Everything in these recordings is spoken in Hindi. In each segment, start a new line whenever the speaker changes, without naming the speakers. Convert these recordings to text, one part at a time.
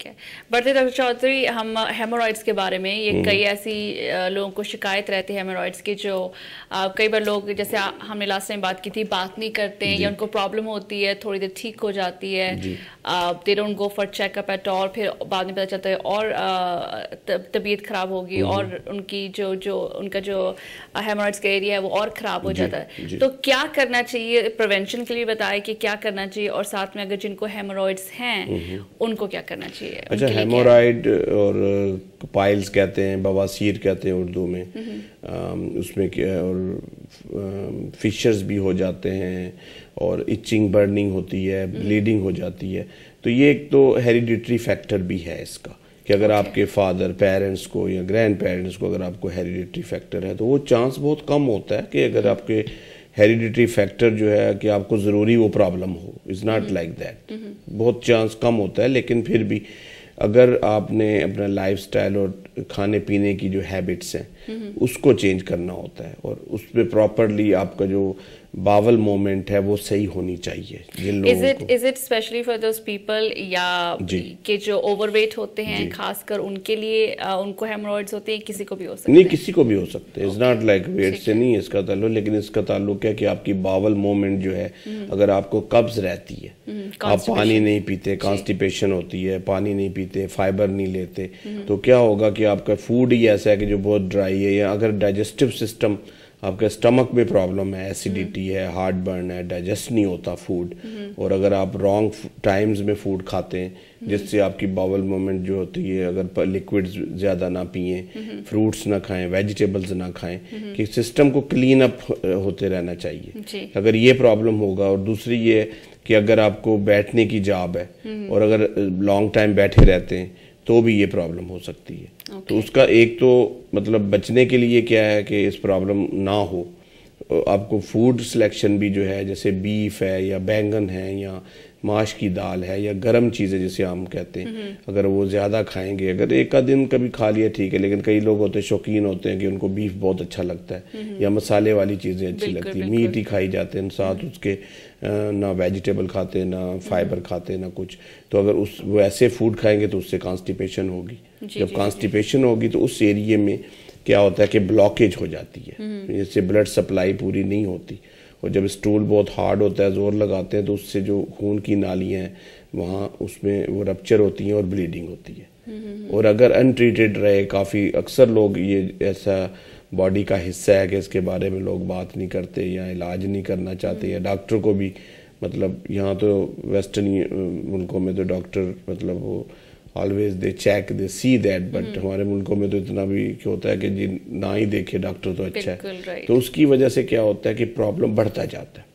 ठीक है बढ़ते डॉक्टर चौधरी हम हेमोराइड्स के बारे में ये हम्म। कई ऐसी लोगों को शिकायत रहती है हेमोराइड्स की जो कई बार लोग जैसे हमने लास्ट टाइम बात की थी बात नहीं करते हैं या उनको प्रॉब्लम होती है थोड़ी देर ठीक हो जाती है देर उनको गो फॉर चेकअप एट और फिर बाद में पता चलता है और तबीयत खराब होगी हम्म। और उनकी जो जो उनका जो हेमोराइड्स का एरिया है वो और ख़राब हो जाता है तो क्या करना चाहिए प्रिवेंशन के लिए बताएं कि क्या करना चाहिए और साथ में अगर जिनको हेमोराइड्स हैं हम्म। उनको क्या करना चाहिए अच्छा
हेमोराइड और पाइल्स uh, कहते हैं बवासीर कहते हैं उर्दू में आ, um, उसमें और फिशर्स um, भी हो जाते हैं और इचिंग बर्निंग होती है ब्लीडिंग हम्म। हो जाती है तो ये एक तो हेरिडिटरी फैक्टर भी है इसका कि अगर okay. आपके फादर पेरेंट्स को या ग्रैंड पेरेंट्स को अगर आपको हेरिडिटरी फैक्टर है तो वो चांस बहुत कम होता है कि अगर आपके हेरिडिटरी फैक्टर जो है कि आपको ज़रूरी वो प्रॉब्लम हो इज़ नॉट लाइक दैट बहुत चांस कम होता है लेकिन फिर भी अगर आपने अपना लाइफ और खाने पीने की जो हैबिट्स हैं हम्म। उसको चेंज करना होता है और उस पर प्रॉपरली आपका जो बावल मोमेंट है वो सही होनी चाहिए जिन लोगों is it, को
is it specially for those people या के जो ओवरवेट होते हैं खासकर उनके लिए आ, उनको हेमorrhoids होते हैं किसी को भी हो सकते नहीं
किसी को भी हो सकते इज नॉट लाइक वेट से नहीं इसका ताल्लुक लेकिन इसका ताल्लुक है कि आपकी बावल मोमेंट जो है हम्म। अगर आपको कब्ज रहती है हम्म, आप पानी नहीं पीते कॉन्स्टिपेशन होती है पानी नहीं पीते फाइबर नहीं लेते तो क्या होगा कि आपका फूड ही ऐसा है कि जो बहुत ड्राई चाहिए या अगर डाइजेस्टिव सिस्टम आपके स्टमक में प्रॉब्लम है एसिडिटी है हार्ट बर्न है डाइजेस्ट नहीं होता फूड हम्म। और अगर आप रॉन्ग टाइम्स में फूड खाते हैं हम्म। जिससे आपकी बावल मूवमेंट जो होती है अगर लिक्विड्स ज़्यादा ना पिए फ्रूट्स हम्म। ना खाएं वेजिटेबल्स ना खाएं कि सिस्टम को क्लीन अप होते रहना चाहिए अगर ये प्रॉब्लम होगा और दूसरी ये कि अगर आपको बैठने की जाब है और अगर लॉन्ग टाइम बैठे रहते हैं तो भी ये प्रॉब्लम हो सकती है तो okay. तो उसका एक तो मतलब बचने के लिए क्या है कि इस प्रॉब्लम ना हो आपको फूड सिलेक्शन भी जो है जैसे बीफ है या बैंगन है या माश की दाल है या गर्म चीज़ें जिसे हम कहते हैं अगर वो ज़्यादा खाएंगे अगर एक का दिन कभी खा लिया ठीक है लेकिन कई लोग होते हैं शौकीन होते हैं कि उनको बीफ बहुत अच्छा लगता है हम्म, हम्म। या मसाले वाली चीज़ें अच्छी लगती हैं मीट ही खाई जाते हैं साथ हम्म। उसके ना वेजिटेबल खाते ना फाइबर खाते ना कुछ तो अगर उस वो ऐसे फूड खाएंगे तो उससे कॉन्स्टिपेशन होगी जब कॉन्स्टिपेशन होगी तो उस एरिए में क्या होता है कि ब्लॉकेज हो जाती है जिससे ब्लड सप्लाई पूरी नहीं होती और जब स्टूल बहुत हार्ड होता है ज़ोर लगाते हैं तो उससे जो खून की नालियाँ हैं वहाँ उसमें वो रपच्चर होती हैं और ब्लीडिंग होती है और अगर अनट्रीटेड रहे काफ़ी अक्सर लोग ये ऐसा बॉडी का हिस्सा है कि इसके बारे में लोग बात नहीं करते या इलाज नहीं करना चाहते हम्म। या डॉक्टर को भी मतलब यहाँ तो वेस्टर्न मुल्कों में तो डॉक्टर मतलब वो always they check they see that but हमारे मुल्कों में तो इतना भी होता है कि जी ना ही देखे डॉक्टर तो अच्छा है तो उसकी वजह से क्या होता है कि प्रॉब्लम बढ़ता जाता है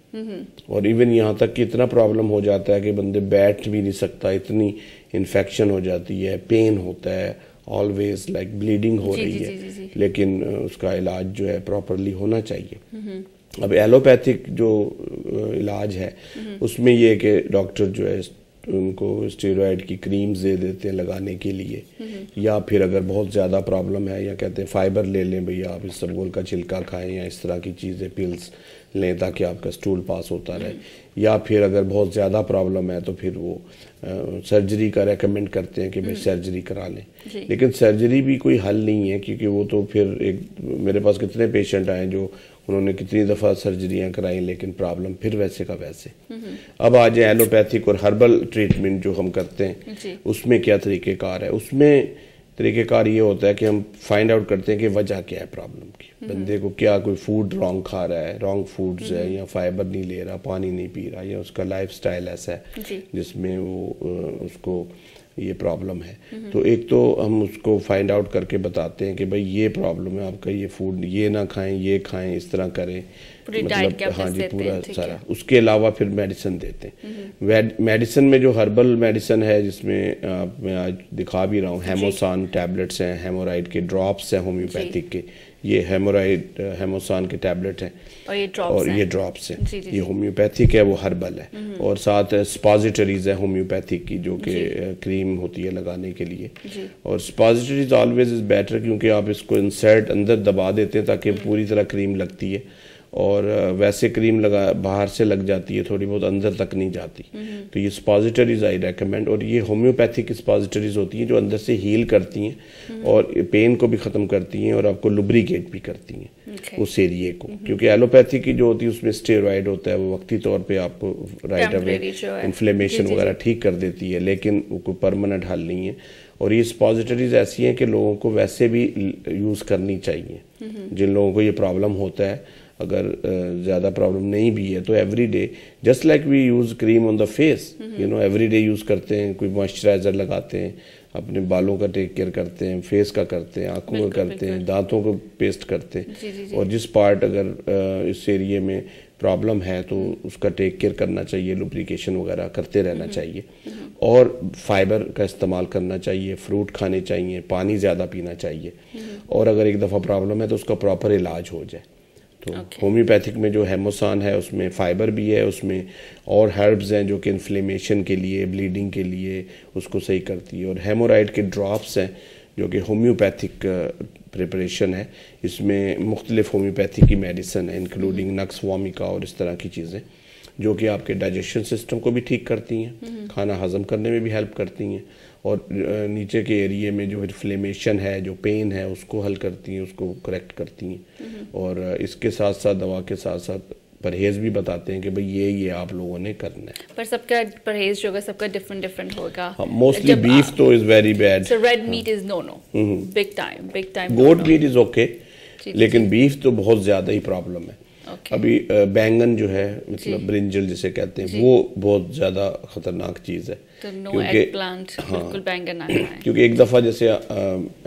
और इवन यहाँ तक कि इतना प्रॉब्लम हो जाता है कि बंदे बैठ भी नहीं सकता इतनी इन्फेक्शन हो जाती है पेन होता है ऑलवेज लाइक ब्लीडिंग हो जी, रही जी, है जी, जी. लेकिन उसका इलाज जो है प्रॉपरली होना चाहिए अब एलोपैथिक जो इलाज है उसमें यह कि डॉक्टर जो है उनको स्टेरॉयड की क्रीम्स दे देते हैं लगाने के लिए या फिर अगर बहुत ज़्यादा प्रॉब्लम है या कहते हैं फाइबर ले लें भैया आप इस इसबगोल का छिलका खाएं या इस तरह की चीज़ें पिल्स लें ताकि आपका स्टूल पास होता रहे या फिर अगर बहुत ज़्यादा प्रॉब्लम है तो फिर वो सर्जरी का रेकमेंड करते हैं कि भाई सर्जरी हम्म। करा लें लेकिन सर्जरी भी कोई हल नहीं है क्योंकि वो तो फिर एक मेरे पास कितने पेशेंट आए जो उन्होंने कितनी दफ़ा सर्जरियाँ कराई लेकिन प्रॉब्लम फिर वैसे का वैसे अब आ जाए एलोपैथिक और हर्बल ट्रीटमेंट जो हम करते हैं उसमें क्या तरीक़ेकार है उसमें तरीक़ेकार ये होता है कि हम फाइंड आउट करते हैं कि वजह क्या है प्रॉब्लम की हम्म। बंदे को क्या कोई फूड रॉन्ग खा रहा है रॉन्ग फूड्स है हम्म। या फाइबर नहीं ले रहा पानी नहीं पी रहा या उसका लाइफ ऐसा है जिसमें वो उसको ये प्रॉब्लम है हम्म। तो एक तो हम उसको फाइंड आउट करके बताते हैं कि भाई ये प्रॉब्लम है आपका ये फूड ये ना खाएं ये खाएं इस तरह करें मतलब हाँ जी पूरा सारा उसके अलावा फिर मेडिसिन देते हैं मेडिसिन हम्म। में जो हर्बल मेडिसिन है जिसमें आप मैं आज दिखा भी रहा हूँ हेमोसान टैबलेट्स हैं हेमोराइड के ड्रॉप्स हैं होम्योपैथिक के ये हेमोराइड हेमोसान के टैबलेट हैं और ये ड्रॉप्स ये हैं ये होम्योपैथिक है वो हर्बल है हम्म। और साथ स्पॉजिटरीज है होम्योपैथिक की जो कि क्रीम होती है लगाने के लिए और स्पॉजिटरीज ऑलवेज इज़ बेटर क्योंकि आप इसको इंसर्ट अंदर दबा देते हैं ताकि हम्म। पूरी तरह क्रीम लगती है और वैसे क्रीम लगा बाहर से लग जाती है थोड़ी बहुत अंदर तक नहीं जाती हम्म। तो ये स्पॉजिटरीज आई रेकमेंड और ये होम्योपैथिक स्पॉजिटरीज होती हैं जो अंदर से हील करती हैं हम्म। और पेन को भी ख़त्म करती हैं और आपको लुब्रिकेट भी करती हैं उस एरिए को हम्म। क्योंकि एलोपैथी की जो होती है उसमें स्टेरॉयड होता है वो वक्ती तौर पर आपको राइट अवे इन्फ्लेमेशन वगैरह ठीक कर देती है लेकिन वो कोई परमानेंट हल नहीं है और ये स्पॉजिटरीज ऐसी हैं कि लोगों को वैसे भी यूज़ करनी चाहिए जिन लोगों को ये प्रॉब्लम होता है अगर ज़्यादा प्रॉब्लम नहीं भी है तो every day just like we use cream on the face you know every day use करते हैं कोई मॉइस्चराइज़र लगाते हैं अपने बालों का टेक केयर करते हैं फेस का करते हैं आँखों का करते हैं दांतों को पेस्ट करते हैं जी, जी, जी. और जिस पार्ट अगर इस एरिए में प्रॉब्लम है तो mm-hmm। उसका टेक केयर करना चाहिए लुब्रिकेशन वगैरह करते रहना mm-hmm। चाहिए mm-hmm। और फाइबर का इस्तेमाल करना चाहिए फ्रूट खाने चाहिए पानी ज़्यादा पीना चाहिए और अगर एक दफ़ा प्रॉब्लम है तो उसका प्रॉपर इलाज हो जाए तो होम्योपैथिक में जो हेमोसान है उसमें फाइबर भी है उसमें और हर्ब्स हैं जो कि इन्फ्लेमेशन के लिए ब्लीडिंग के लिए उसको सही करती है और हेमोराइड के ड्रॉप्स हैं जो कि होम्योपैथिक प्रिपरेशन uh, है इसमें मुख्तलिफ होम्योपैथी की मेडिसन है इंक्लूडिंग नक्स वामिका और इस तरह की चीज़ें जो कि आपके डाइजेशन सिस्टम को भी ठीक करती हैं हम्म। खाना हजम करने में भी हेल्प करती हैं और नीचे के एरिए में जो इन्फ्लेमेशन है जो पेन है उसको हल करती हैं उसको करेक्ट करती हैं हम्म। और इसके साथ साथ दवा के साथ साथ परहेज भी बताते हैं कि भाई ये ये आप लोगों ने करना है
पर सबका परहेज जो होगा सबका डिफरेंट डिफरेंट होगा मोस्टली हाँ, बीफ
तो is very bad so red meat
is no no big time big time goat meat is okay लेकिन
बीफ तो बहुत ज्यादा ही प्रॉब्लम है okay. अभी बैंगन जो है मतलब ब्रिंजल जिसे कहते हैं वो बहुत ज़्यादा खतरनाक चीज़ है तो क्योंकि हाँ बैंगन क्योंकि एक दफ़ा जैसे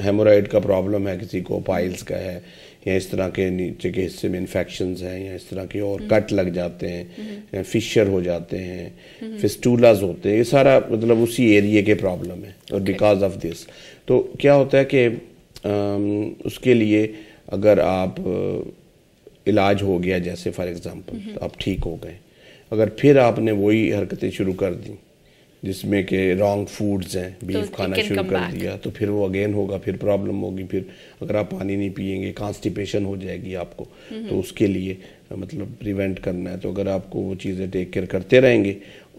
हेमोराइड का प्रॉब्लम है किसी को पाइल्स का है या इस तरह के नीचे के हिस्से में इन्फेक्शन हैं या इस तरह के और कट हम्म। लग जाते हैं फिशर हम्म। हो जाते हैं फिस्टूलाज हम्म। होते हैं ये सारा मतलब उसी एरिए के प्रॉब्लम है और बिकॉज ऑफ दिस तो क्या होता है कि उसके लिए अगर आप इलाज हो गया जैसे फॉर एग्ज़ाम्पल तो आप ठीक हो गए अगर फिर आपने वही हरकतें शुरू कर दी जिसमें कि रॉन्ग फूड्स हैं बीफ तो खाना शुरू कर back. दिया तो फिर वो अगेन होगा फिर प्रॉब्लम होगी फिर अगर आप पानी नहीं पियेंगे कॉन्स्टिपेशन हो जाएगी आपको तो उसके लिए मतलब प्रिवेंट करना है तो अगर आपको वो चीज़ें टेक केयर करते रहेंगे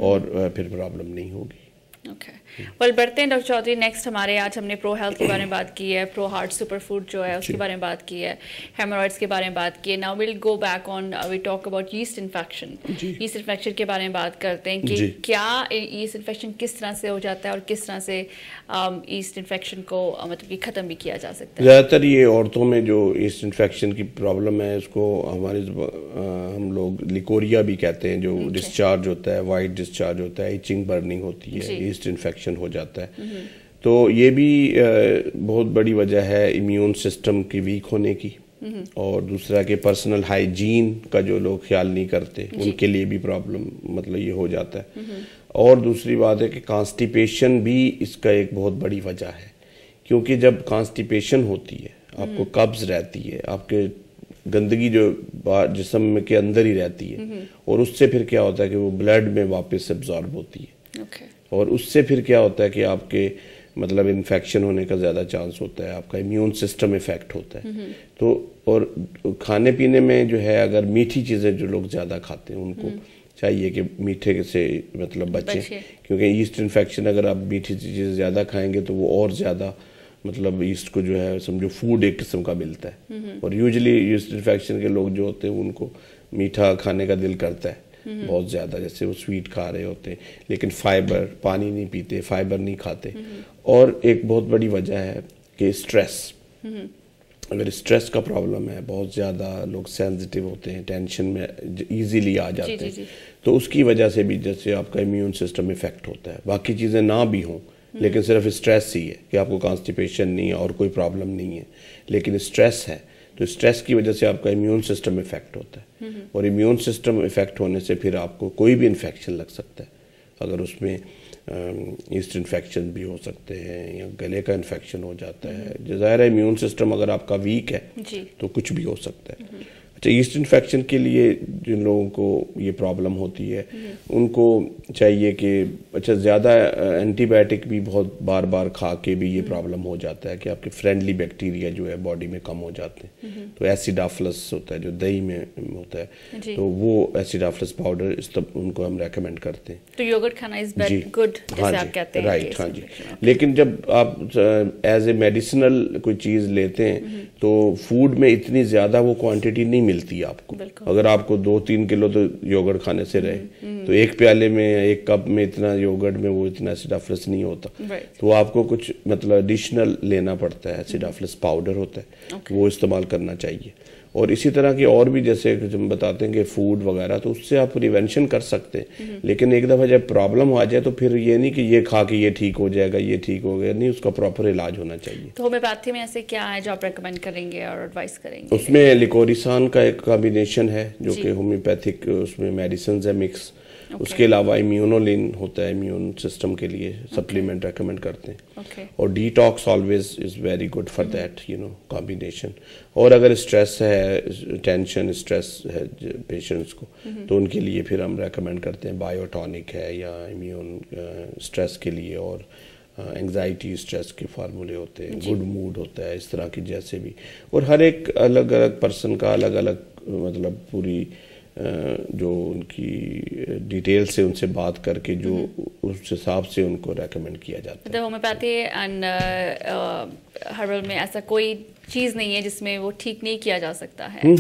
और फिर प्रॉब्लम नहीं होगी
okay. वेल बढ़ते हैं डॉक्टर चौधरी नेक्स्ट हमारे आज हमने प्रो हेल्थ के बारे में बात की है प्रो हार्ट सुपर फूड जो है उसके बारे में बात की है हेमोराइड्स के बारे में बात की है now will go back on we talk about yeast infection yeast infection के बारे में बात करते हैं कि क्या ईस्ट इन्फेक्शन किस तरह से हो जाता है और किस तरह से ईस्ट um, इन्फेक्शन को uh, मतलब कि ख़त्म भी किया जा सकता
है ज़्यादातर ये औरतों में जो ईस्ट इन्फेक्शन की प्रॉब्लम है इसको हमारे uh, हम लोग लिकोरिया भी कहते हैं जो डिस्चार्ज होता है वाइट डिस्चार्ज होता है इचिंग बर्निंग होती है ईस्ट इन्फेक्शन इन्फेक्शन हो जाता है तो ये भी बहुत बड़ी वजह है इम्यून सिस्टम की वीक होने की और दूसरा के पर्सनल हाइजीन का जो लोग ख्याल नहीं करते उनके लिए भी प्रॉब्लम मतलब ये हो जाता है और दूसरी बात है कि कॉन्स्टिपेशन भी इसका एक बहुत बड़ी वजह है क्योंकि जब कॉन्स्टिपेशन होती है आपको कब्ज हम्म। रहती है आपके गंदगी जो जिसम के अंदर ही रहती है हम्म। और उससे फिर क्या होता है कि वो ब्लड में वापस एब्जॉर्ब होती है okay. और उससे फिर क्या होता है कि आपके मतलब इन्फेक्शन होने का ज़्यादा चांस होता है आपका इम्यून सिस्टम इफेक्ट होता है तो और खाने पीने में जो है अगर मीठी चीज़ें जो लोग ज़्यादा खाते हैं उनको हम्म। चाहिए कि मीठे से मतलब बचें क्योंकि ईस्ट इन्फेक्शन अगर आप मीठी चीज़ें ज़्यादा खाएंगे तो वो और ज़्यादा मतलब ईस्ट को जो है समझो फूड एक किस्म का मिलता है और यूजली ईस्ट इन्फेक्शन के लोग जो होते हैं उनको मीठा खाने का दिल करता है हम्म। बहुत ज़्यादा जैसे वो स्वीट खा रहे होते हैं लेकिन फाइबर पानी नहीं पीते फाइबर नहीं खाते हम्म। और एक बहुत बड़ी वजह है कि स्ट्रेस हम्म। अगर स्ट्रेस का प्रॉब्लम है बहुत ज़्यादा लोग सेंसिटिव होते हैं टेंशन में इजीली आ जाते हैं तो उसकी वजह से भी जैसे आपका इम्यून सिस्टम इफेक्ट होता है बाकी चीज़ें ना भी हों लेकिन सिर्फ स्ट्रेस ही है कि आपको कॉन्स्टिपेशन नहीं है और कोई प्रॉब्लम नहीं है लेकिन स्ट्रेस है तो स्ट्रेस की वजह से आपका इम्यून सिस्टम इफेक्ट होता है और इम्यून सिस्टम इफेक्ट होने से फिर आपको कोई भी इन्फेक्शन लग सकता है अगर उसमें ईस्ट इन्फेक्शन भी हो सकते हैं या गले का इन्फेक्शन हो जाता है ज़ाहिर है इम्यून सिस्टम अगर आपका वीक है तो कुछ भी हो सकता है अच्छा ईस्ट इन्फेक्शन के लिए जिन लोगों को ये प्रॉब्लम होती है हम्म। उनको चाहिए कि अच्छा ज़्यादा एंटीबायोटिक भी बहुत बार बार खा के भी ये प्रॉब्लम हम्म। हो जाता है कि आपके फ्रेंडली बैक्टीरिया जो है बॉडी में कम हो जाते हैं हम्म। तो एसिडाफ्लस होता है जो दही में होता है तो वो एसिडाफ्लस पाउडर इस तब उनको हम रेकमेंड करते हैं
तो योगर्ट खाना इज गुड हाँ जी हैं राइट हाँ जी
अच्छा, लेकिन जब आप एज ए मेडिसिनल कोई चीज़ लेते हैं तो फूड में इतनी ज़्यादा वो क्वान्टिटी नहीं मिलती आपको अगर आपको दो तीन किलो तो योगर्ट खाने से रहे हम्म। तो एक प्याले में एक कप में इतना योगर्ट में वो इतना एसिडाफ्लस नहीं होता तो आपको कुछ मतलब एडिशनल लेना पड़ता है एसिडाफ्लस पाउडर होता है वो इस्तेमाल करना चाहिए और इसी तरह की और भी जैसे हम बताते हैं कि फूड वगैरह तो उससे आप प्रिवेंशन कर सकते हैं हम्म। लेकिन एक दफ़ा जब प्रॉब्लम आ जाए तो फिर ये नहीं कि ये खा के ये ठीक हो जाएगा ये ठीक हो गया नहीं उसका प्रॉपर इलाज होना चाहिए
तो होम्योपैथी में ऐसे क्या है जो आप रिकमेंड करेंगे और एडवाइस करेंगे
उसमें लिकोरिसान का एक कॉम्बिनेशन है जो कि होम्योपैथिक उसमें मेडिसिन है मिक्स okay. उसके अलावा इम्यूनोलिन होता है इम्यून सिस्टम के लिए सप्लीमेंट रेकमेंड करते हैं okay. और detox always is very good for that you know combination और अगर स्ट्रेस है टेंशन स्ट्रेस है पेशेंट्स को mm-hmm. तो उनके लिए फिर हम रेकमेंड करते हैं बायोटॉनिक है या इम्यून स्ट्रेस uh, के लिए और एंगजाइटी uh, स्ट्रेस के फार्मूले होते हैं गुड मूड होता है इस तरह की जैसे भी और हर एक अलग अलग पर्सन का अलग अलग मतलब पूरी जो उनकी डिटेल से उनसे बात करके जो हम्म। उस हिसाब से उनको रेकमेंड किया जाता
है मतलब होम्योपैथी एंड हर्बल में ऐसा कोई चीज़ नहीं है जिसमें वो ठीक नहीं किया जा सकता है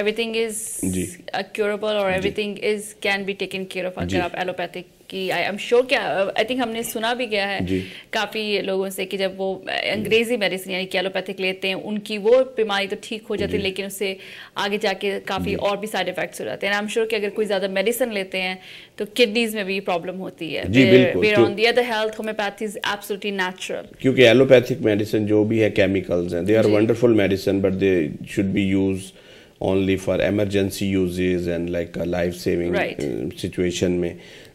एवरीथिंग इज क्योरेबल और everything is can be taken care of अगर आप एलोपैथिक कि आई एम श्योर क्या आई थिंक हमने सुना भी गया है काफ़ी लोगों से कि जब वो uh, अंग्रेजी मेडिसिन यानी कि एलोपैथिक लेते हैं उनकी वो बीमारी तो ठीक हो जाती है लेकिन उससे आगे जाके काफ़ी और भी साइड इफेक्ट्स हो जाते हैं आई एम श्योर कि अगर कोई ज़्यादा मेडिसिन लेते हैं तो किडनीज में भी प्रॉब्लम होती है where on the other health homeopathy is absolutely natural
क्योंकि एलोपैथिक मेडिसिन जो भी है केमिकल्स हैं they are wonderful medicine but they should be use only for emergency uses and like a life saving right. Uh, situation में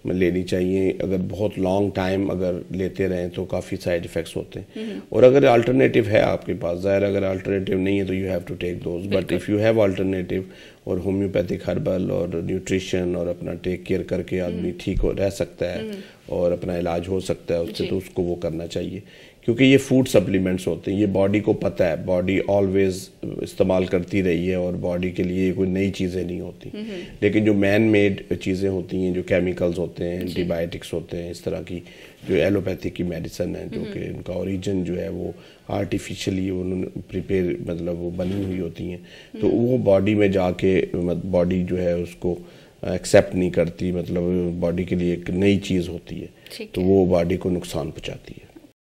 लेनी चाहिए अगर बहुत लॉन्ग टाइम अगर लेते रहें तो काफ़ी साइड इफ़ेक्ट्स होते हैं हम्म। और अगर अल्टरनेटिव है आपके पास ज़ाहिर अगर अल्टरनेटिव नहीं है तो you have to take those but if you have alternative और होम्योपैथिक हर्बल और न्यूट्रिशन और अपना टेक केयर करके आदमी हम्म। ठीक हो रह सकता है हम्म। और अपना इलाज हो सकता है उससे तो उसको वो करना चाहिए क्योंकि ये फूड सप्लीमेंट्स होते हैं ये बॉडी को पता है बॉडी ऑलवेज इस्तेमाल करती रही है और बॉडी के लिए कोई नई चीज़ें नहीं होती हम्म, हम्म। लेकिन जो मैन मेड चीज़ें होती हैं जो केमिकल्स होते हैं एंटीबायोटिक्स होते हैं इस तरह की जो एलोपैथी की मेडिसन है जो हम्म, कि उनका ओरिजिन जो है वो आर्टिफिशियली उन्होंने प्रिपेयर मतलब वो बनी हुई होती हैं तो वो बॉडी में जाके बॉडी जो है उसको एक्सेप्ट नहीं करती मतलब बॉडी के लिए एक नई चीज़ होती है तो वो बॉडी को नुकसान पहुँचाती है